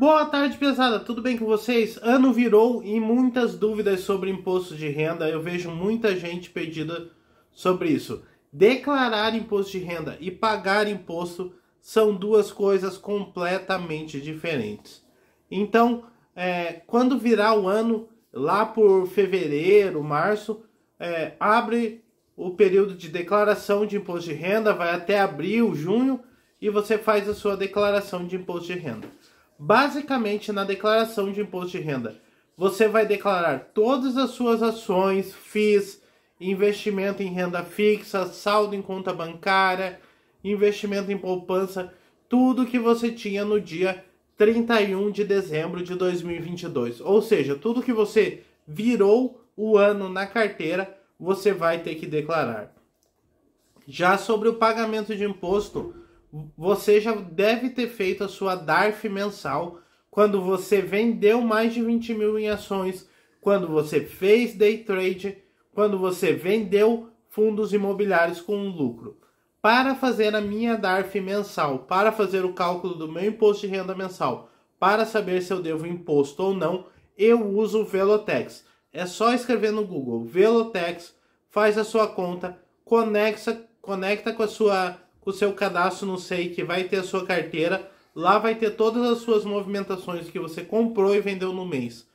Boa tarde, pesada. Tudo bem com vocês? Ano virou e muitas dúvidas sobre imposto de renda. Eu vejo muita gente pedida sobre isso. Declarar imposto de renda e pagar imposto são duas coisas completamente diferentes. Então, é, quando virar o ano, lá por fevereiro, março, é, abre o período de declaração de imposto de renda, vai até abril, junho, e você faz a sua declaração de imposto de renda. Basicamente, na declaração de imposto de renda, você vai declarar todas as suas ações, FIIs, investimento em renda fixa, saldo em conta bancária, investimento em poupança, tudo que você tinha no dia 31 de dezembro de 2022. Ou seja, tudo que você virou o ano na carteira, você vai ter que declarar. Já sobre o pagamento de imposto, você já deve ter feito a sua DARF mensal quando você vendeu mais de 20 mil em ações, quando você fez day trade, quando você vendeu fundos imobiliários com lucro. Para fazer a minha DARF mensal, para fazer o cálculo do meu imposto de renda mensal, para saber se eu devo imposto ou não, eu uso o Velotex. É só escrever no Google Velotex, faz a sua conta, conecta, conecta com a sua o seu cadastro no SEI, que vai ter a sua carteira. Lá vai ter todas as suas movimentações que você comprou e vendeu no mês.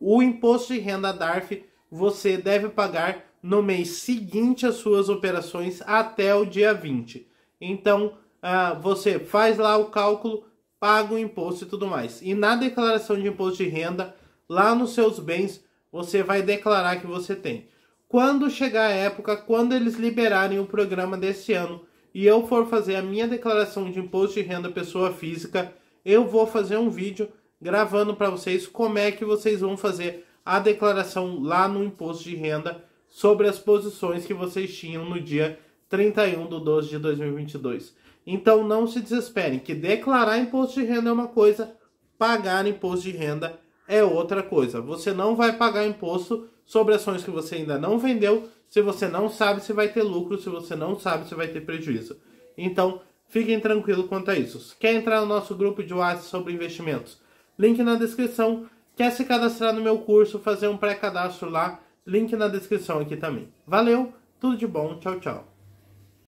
O imposto de renda DARF você deve pagar no mês seguinte às suas operações até o dia 20. Então, uh, você faz lá o cálculo, paga o imposto e tudo mais. E na declaração de imposto de renda, lá nos seus bens, você vai declarar que você tem. Quando chegar a época, quando eles liberarem o programa desse ano, e eu for fazer a minha declaração de imposto de renda pessoa física, eu vou fazer um vídeo gravando para vocês como é que vocês vão fazer a declaração lá no imposto de renda sobre as posições que vocês tinham no dia 31 de 12 de 2022. Então não se desesperem, que declarar imposto de renda é uma coisa, pagar imposto de renda é outra coisa. Você não vai pagar imposto sobre ações que você ainda não vendeu se você não sabe se vai ter lucro, se você não sabe se vai ter prejuízo. Então, fiquem tranquilos quanto a isso. Quer entrar no nosso grupo de WhatsApp sobre investimentos? Link na descrição. Quer se cadastrar no meu curso, fazer um pré-cadastro lá? Link na descrição aqui também. Valeu, tudo de bom, tchau, tchau.